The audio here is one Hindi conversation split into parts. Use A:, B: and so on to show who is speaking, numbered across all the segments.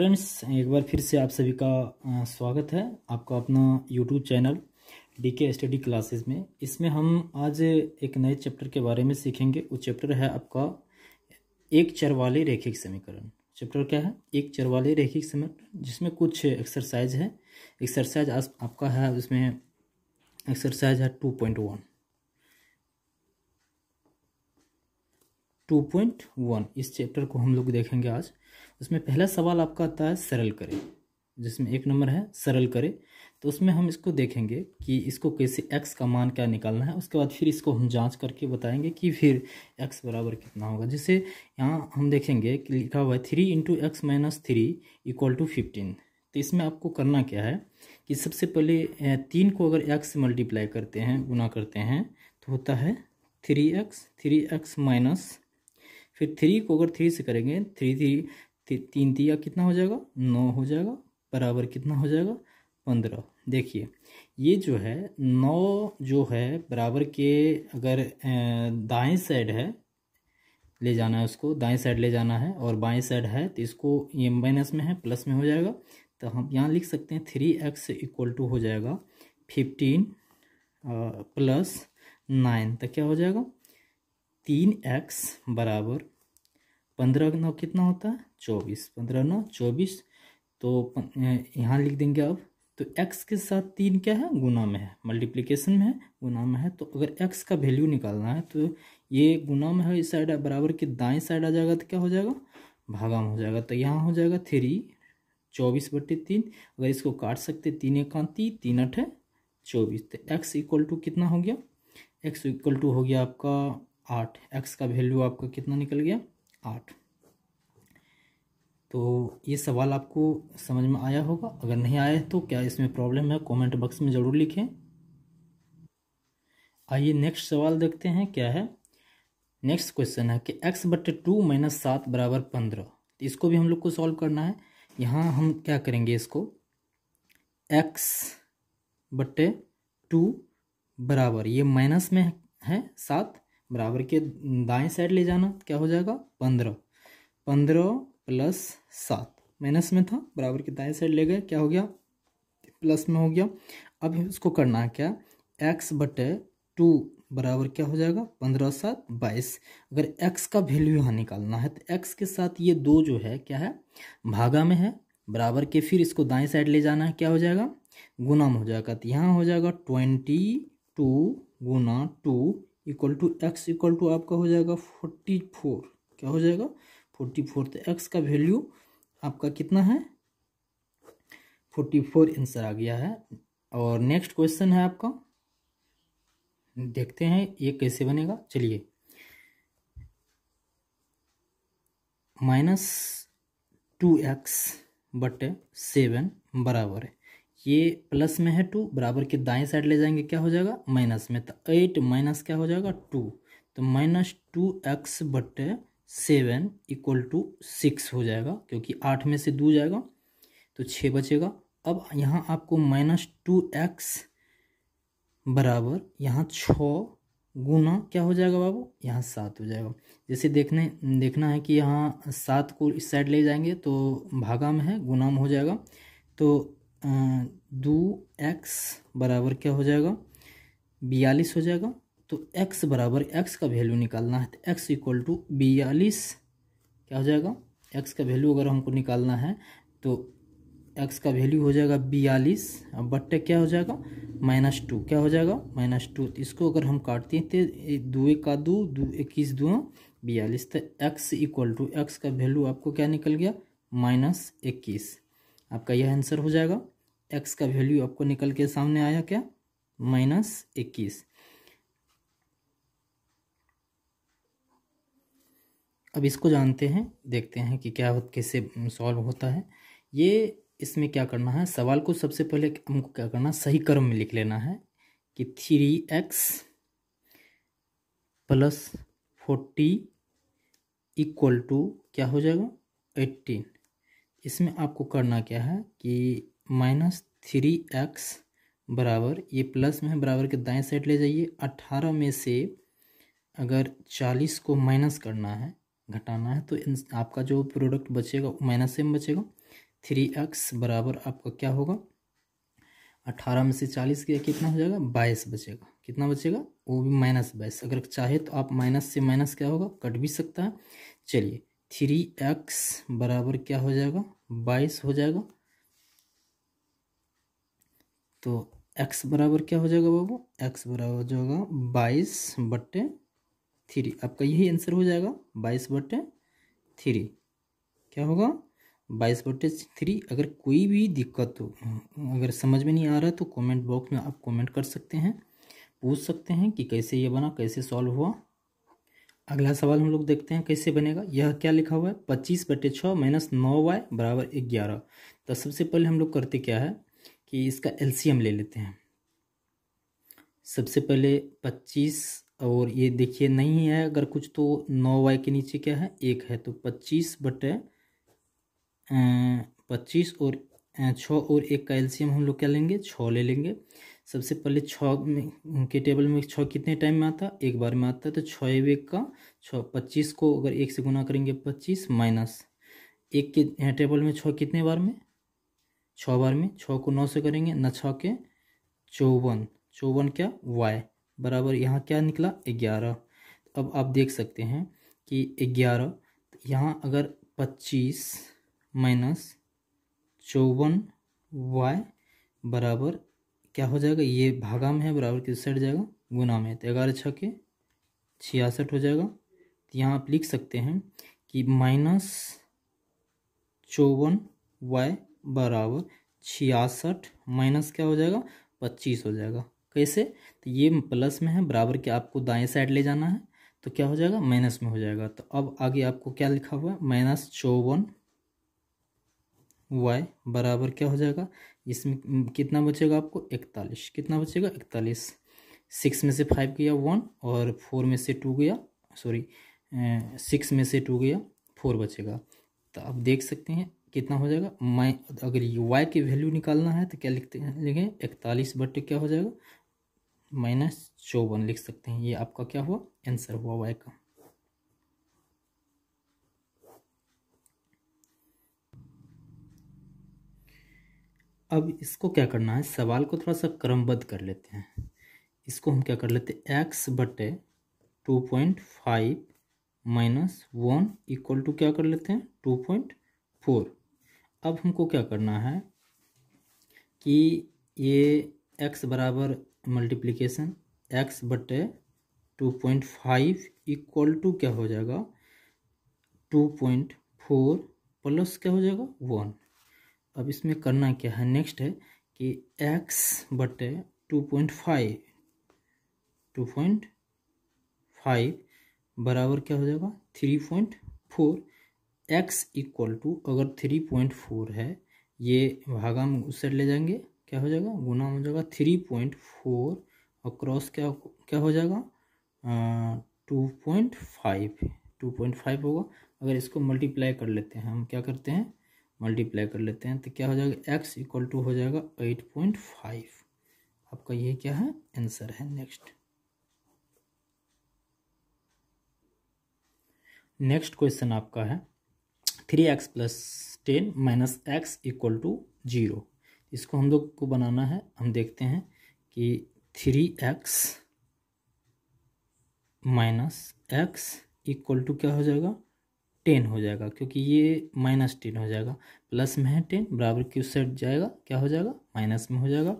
A: फ्रेंड्स एक बार फिर से आप सभी का स्वागत है आपका अपना YouTube channel D K study classes में इसमें हम आज एक नए चैप्टर के बारे में सीखेंगे वो चैप्टर है आपका एक चर वाले रेखिक समीकरण चैप्टर क्या है एक चर वाले रेखिक समीकरण जिसमें कुछ एक्सरसाइज है एक्सरसाइज आपका है उसमें एक्सरसाइज है two point one two point one इस चैप्टर को हम लोग देखेंगे आज उसमें पहला सवाल आपका आता है सरल करें जिसमें एक नंबर है सरल करें तो उसमें हम इसको देखेंगे कि इसको कैसे एक्स का मान क्या निकालना है उसके बाद फिर इसको हम जांच करके बताएंगे कि फिर एक्स बराबर कितना होगा जैसे यहाँ हम देखेंगे कि लिखा हुआ है three into x minus three equal to fifteen तो इसमें आपको करना क्या है कि सबसे पहले तीन को अगर एक्स से मल्टीप्लाई करते हैं गुना करते हैं तो होता है three x three x minus फिर थ्री को अगर थ्री से करेंगे थ्री थ्री तीन तीया कितना हो जाएगा नौ हो जाएगा बराबर कितना हो जाएगा पंद्रह देखिए ये जो है नौ जो है बराबर के अगर दाएं साइड है ले जाना है उसको दाएं साइड ले जाना है और बाएं साइड है तो इसको ये माइनस में है प्लस में हो जाएगा तो हम यहाँ लिख सकते हैं थ्री एक्स इक्वल टू हो जाएगा फिफ्टीन प्लस नाइन तो क्या हो जाएगा तीन एक्स बराबर पंद्रह नौ कितना होता है चौबीस पंद्रह नौ चौबीस तो यहाँ लिख देंगे अब तो x के साथ तीन क्या है गुना में है मल्टीप्लिकेशन में है गुना में है तो अगर x का वैल्यू निकालना है तो ये गुना में है इस साइड बराबर के दाएं साइड आ जाएगा तो क्या हो जाएगा भागा में हो जाएगा तो यहाँ हो जाएगा थ्री चौबीस बटे तीन अगर इसको काट सकते तीन एकांति तीन अठ है चौबीस तो एक्स इक्वल टू कितना हो गया एक्स इक्वल टू हो गया आपका आठ एक्स का वैल्यू आपका कितना निकल गया आठ तो ये सवाल आपको समझ में आया होगा अगर नहीं आया तो क्या इसमें प्रॉब्लम है कमेंट बॉक्स में ज़रूर लिखें आइए नेक्स्ट सवाल देखते हैं क्या है नेक्स्ट क्वेश्चन है कि एक्स बटे टू माइनस सात बराबर पंद्रह तो इसको भी हम लोग को सॉल्व करना है यहाँ हम क्या करेंगे इसको एक्स बटे टू बराबर ये माइनस में है सात बराबर के दाएं साइड ले जाना क्या हो जाएगा पंद्रह पंद्रह प्लस सात माइनस में था बराबर के दाएं साइड ले गए क्या हो गया प्लस में हो गया अब इसको करना है क्या एक्स बटे टू बराबर क्या हो जाएगा पंद्रह सात बाईस अगर एक्स का वैल्यू यहाँ निकालना है तो एक्स के साथ ये दो जो है क्या है भागा में है बराबर के फिर इसको दाएं साइड ले जाना है क्या हो जाएगा गुना में हो जाएगा तो यहाँ हो जाएगा ट्वेंटी टू गुना two equal to x equal to आपका हो जाएगा फोर्टी फोर क्या हो जाएगा फोर्टी फोर तो एक्स का वैल्यू आपका कितना है फोर्टी फोर आंसर आ गया है और नेक्स्ट क्वेश्चन है आपका देखते हैं ये कैसे बनेगा चलिए माइनस टू एक्स बटे सेवन बराबर है ये प्लस में है टू बराबर के दाएं साइड ले जाएंगे क्या हो जाएगा माइनस में तो एट माइनस क्या हो जाएगा टू तो माइनस टू एक्स बटे सेवन इक्वल टू सिक्स हो जाएगा क्योंकि आठ में से दो जाएगा तो छः बचेगा अब यहाँ आपको माइनस टू एक्स बराबर यहाँ छः गुना क्या हो जाएगा बाबू यहाँ सात हो जाएगा जैसे देखने देखना है कि यहाँ सात को इस साइड ले जाएंगे तो भागा में है गुना में हो जाएगा तो दो एक्स बराबर क्या हो जाएगा बयालीस हो जाएगा तो एक्स बराबर एक्स का वैल्यू निकालना है तो एक्स इक्वल टू बयालीस क्या हो जाएगा एक्स का वैल्यू अगर हमको निकालना है तो एक्स का वैल्यू हो जाएगा बयालीस अब बट्टे क्या हो जाएगा माइनस टू क्या हो जाएगा माइनस टू तो इसको अगर हम काटते हैं तो दो एक का दो दो इक्कीस दो बयालीस तो एक्स इक्वल टू एक्स का वैल्यू आपको क्या निकल गया माइनस इक्कीस आपका यह आंसर हो जाएगा एक्स का वैल्यू आपको निकल के सामने आया क्या माइनस इक्कीस अब इसको जानते हैं देखते हैं कि क्या कैसे सॉल्व होता है ये इसमें क्या करना है सवाल को सबसे पहले हमको क्या करना है सही क्रम में लिख लेना है कि three x plus forty equal to क्या हो जाएगा एट्टीन इसमें आपको करना क्या है कि माइनस थ्री एक्स बराबर ये प्लस में है बराबर के दाएं साइड ले जाइए अट्ठारह में से अगर चालीस को माइनस करना है घटाना है तो आपका जो प्रोडक्ट बचेगा वो माइनस से बचेगा थ्री एक्स बराबर आपका क्या होगा अट्ठारह में से चालीस गया कितना हो जाएगा बाईस बचेगा कितना बचेगा वो भी माइनस बाईस अगर चाहे तो आप माइनस से माइनस क्या होगा कट भी सकता है चलिए थ्री एक्स बराबर क्या हो जाएगा बाईस हो जाएगा तो एक्स बराबर क्या हो जाएगा बाबू एक्स बराबर हो जाएगा बाईस बट्टे थ्री आपका यही आंसर हो जाएगा बाईस बट्टे थ्री क्या होगा बाईस बट्टे थ्री अगर कोई भी दिक्कत हो अगर समझ में नहीं आ रहा तो कमेंट बॉक्स में आप कमेंट कर सकते हैं पूछ सकते हैं कि कैसे ये बना कैसे सॉल्व हुआ अगला सवाल हम लोग देखते हैं कैसे बनेगा यह क्या लिखा हुआ है पच्चीस बटे छः माइनस नौ वाई बराबर ग्यारह तो सबसे पहले हम लोग करते क्या है कि इसका एलसीएम ले लेते हैं सबसे पहले पच्चीस और ये देखिए नहीं है अगर कुछ तो नौ वाई के नीचे क्या है एक है तो पच्चीस बटे अं, पच्चीस और अं, छः और एक का एलसीएम हम लोग क्या लेंगे छः ले लेंगे सबसे पहले छ में के टेबल में छः कितने टाइम में आता एक बार में आता है तो छः एक का छः पच्चीस को अगर एक से गुना करेंगे पच्चीस माइनस एक के टेबल में छः कितने बार में छः बार में छः को नौ से करेंगे न छः के चौवन चौवन क्या वाई बराबर यहाँ क्या निकला ग्यारह अब आप देख सकते हैं कि ग्यारह तो यहाँ अगर पच्चीस माइनस चौवन वाई बराबर क्या हो जाएगा ये भागा में है बराबर किस साइड जाएगा गुना में तो ग्यारह छः के छियासठ हो जाएगा तो यहाँ आप लिख सकते हैं कि माइनस चौवन वाई बराबर छियासठ माइनस क्या हो जाएगा पच्चीस हो जाएगा कैसे तो ये प्लस में है बराबर के आपको दाएं साइड ले जाना है तो क्या हो जाएगा माइनस में हो जाएगा तो अब आगे आपको क्या लिखा हुआ है माइनस चौवन वाई बराबर क्या हो जाएगा इसमें कितना बचेगा आपको इकतालीस कितना बचेगा इकतालीस सिक्स में से फाइव गया वन और फोर में से टू गया सॉरी सिक्स में से टू गया फोर बचेगा तो आप देख सकते हैं कितना हो जाएगा माई अगर वाई की वैल्यू निकालना है तो क्या लिखते हैं लिखें इकतालीस बटे क्या हो जाएगा माइनस चौवन लिख सकते हैं ये आपका क्या हुआ आंसर हुआ वाई का अब इसको क्या करना है सवाल को थोड़ा सा क्रमबद्ध कर लेते हैं इसको हम क्या कर लेते हैं एक्स बटे two point five minus one equal to क्या कर लेते हैं टू पॉइंट फोर अब हमको क्या करना है कि ये एक्स बराबर मल्टीप्लिकेशन एक्स बटे two point five equal to क्या हो जाएगा टू पॉइंट फोर प्लस क्या हो जाएगा वन अब इसमें करना क्या है नेक्स्ट है कि एक्स बटे two point five two point five बराबर क्या हो जाएगा three point four x equal to अगर थ्री पॉइंट फोर है ये भागा में उस साइड ले जाएंगे क्या हो जाएगा गुना हो जाएगा थ्री पॉइंट फोर और क्रॉस क्या क्या हो जाएगा two point five two point five होगा अगर इसको मल्टीप्लाई कर लेते हैं हम क्या करते हैं मल्टीप्लाई कर लेते हैं तो क्या हो जाएगा एक्स इक्वल टू हो जाएगा एट पॉइंट फाइव आपका ये क्या है आंसर है नेक्स्ट नेक्स्ट क्वेश्चन आपका है three x plus ten minus x equal to zero इसको हम लोग को बनाना है हम देखते हैं कि three x minus x equal to क्या हो जाएगा टेन हो जाएगा क्योंकि ये माइनस टेन हो जाएगा प्लस में है टेन बराबर क्यू सेट जाएगा क्या हो जाएगा माइनस में हो जाएगा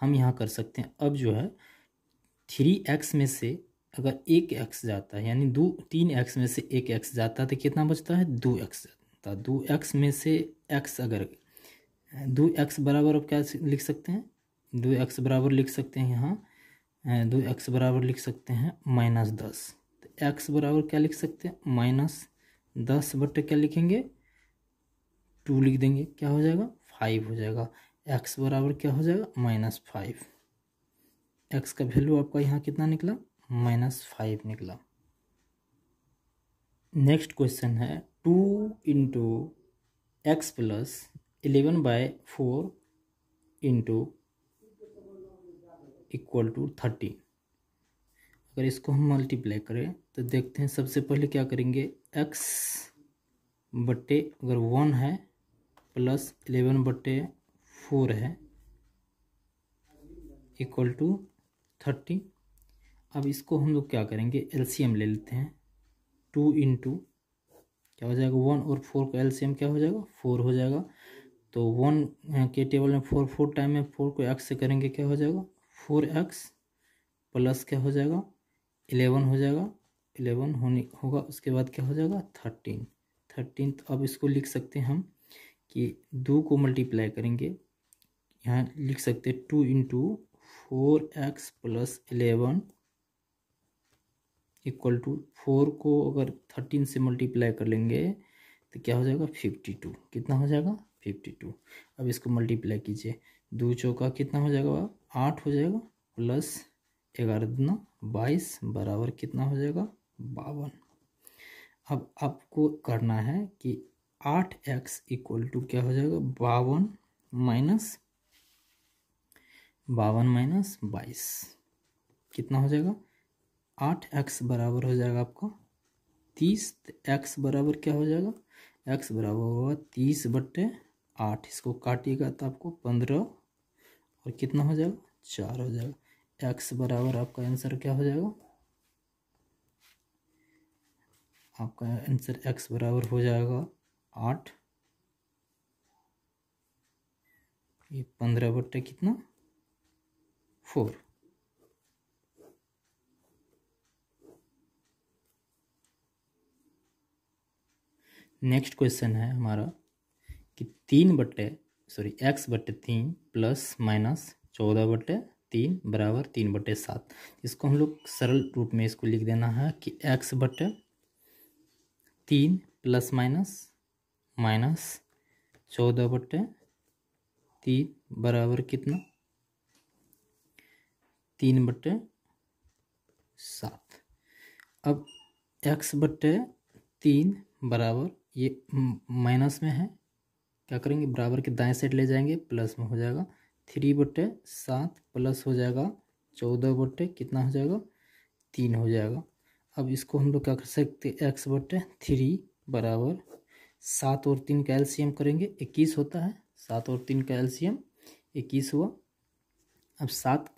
A: हम यहाँ कर सकते हैं अब जो है थ्री एक्स में से अगर एक एक्स जाता है यानी दो तीन एक्स में से एक एक्स जाता है तो कितना बचता है दो एक्स जाता दो एक्स में से एक्स अगर दो एक्स बराबर अब क्या लिख सकते हैं दो एक्स बराबर लिख सकते हैं यहाँ दो एक्स बराबर लिख सकते हैं माइनस दस तो एक्स बराबर क्या लिख सकते हैं माइनस दस बट्टे क्या लिखेंगे टू लिख देंगे क्या हो जाएगा फाइव हो जाएगा एक्स बराबर क्या हो जाएगा माइनस फाइव एक्स का वैल्यू आपका यहाँ कितना निकला माइनस फाइव निकला नेक्स्ट क्वेश्चन है two into x plus eleven by four into equal to thirty अगर इसको हम मल्टीप्लाई करें तो देखते हैं सबसे पहले क्या करेंगे एक्स बट्टे अगर वन है प्लस एलेवन बट्टे फोर है इक्वल टू थर्टी अब इसको हम लोग क्या करेंगे एलसीएम ले लेते हैं टू इन टू क्या हो जाएगा वन और फोर का एलसीएम क्या हो जाएगा फोर हो जाएगा तो वन के टेबल में फोर फोर टाइम में फोर को एक्स से करेंगे क्या हो जाएगा फोर एक्स प्लस क्या हो जाएगा इलेवन हो जाएगा इलेवन होने होगा उसके बाद क्या हो जाएगा थर्टीन थर्टीन तो अब इसको लिख सकते हैं हम कि दो को मल्टीप्लाई करेंगे यहाँ लिख सकते हैं two into four x plus eleven equal to four को अगर थर्टीन से मल्टीप्लाई कर लेंगे तो क्या हो जाएगा फिफ्टी टू कितना हो जाएगा फिफ्टी टू अब इसको मल्टीप्लाई कीजिए दो चौका कितना हो जाएगा आठ हो जाएगा प्लस ग्यारह दुना बाईस बराबर कितना हो जाएगा बावन अब आपको करना है कि आठ एक्स इक्वल टू क्या हो जाएगा बावन माइनस बावन माइनस बाईस कितना हो जाएगा आठ एक्स बराबर हो जाएगा आपका तीस तो एक्स बराबर क्या हो जाएगा एक्स बराबर होगा तीस बट्टे आठ इसको काटिएगा तो आपको पंद्रह और कितना हो जाएगा चार हो जाएगा एक्स बराबर आपका आंसर क्या हो जाएगा आपका आंसर एक्स बराबर हो जाएगा आठ ये पंद्रह बट्टे कितना फोर नेक्स्ट क्वेश्चन है हमारा कि तीन बट्टे सॉरी एक्स बट्टे तीन प्लस माइनस चौदह बट्टे तीन बराबर तीन बटे सात इसको हम लोग सरल रूप में इसको लिख देना है कि एक्स बटे तीन प्लस माइनस माइनस चौदह बट्टे तीन बराबर कितना तीन बट्टे सात अब एक्स बट्टे तीन बराबर ये माइनस में है क्या करेंगे बराबर के दाएं साइड ले जाएंगे प्लस में हो जाएगा थ्री बट्टे सात प्लस हो जाएगा चौदह बट्टे कितना हो जाएगा तीन हो जाएगा अब इसको हम लोग क्या कर सकते एक्स बटे थ्री बराबर सात और तीन का एल्शियम करेंगे इक्कीस होता है सात और तीन का एल्शियम इक्कीस हुआ अब सात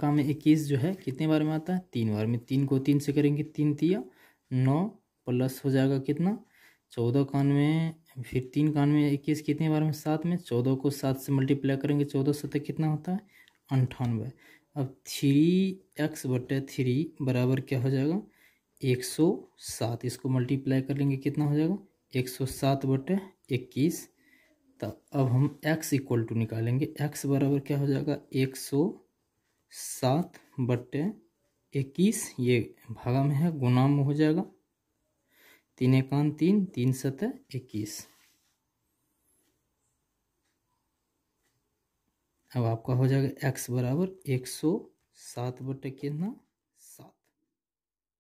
A: का में इक्कीस जो है कितने बार में आता है तीन बार में तीन को तीन से करेंगे तीन तिया नौ प्लस हो जाएगा कितना चौदह कान में फिर तीन कान में इक्कीस कितने बार में सात में चौदह को सात से मल्टीप्लाई करेंगे चौदह सत्तर तो कितना होता है अंठानवे अब थ्री एक्स बटे थ्री बराबर क्या हो जाएगा एक सौ सात इसको मल्टीप्लाई कर लेंगे कितना हो जाएगा एक सौ सात बटे इक्कीस तो अब हम x इक्वल टू निकालेंगे x बराबर क्या हो जाएगा एक सौ सात बटे इक्कीस ये भागा में है गुना में हो जाएगा तीन एकान तीन तीन सतह इक्कीस अब आपका हो जाएगा x बराबर एक सौ सात बटे कितना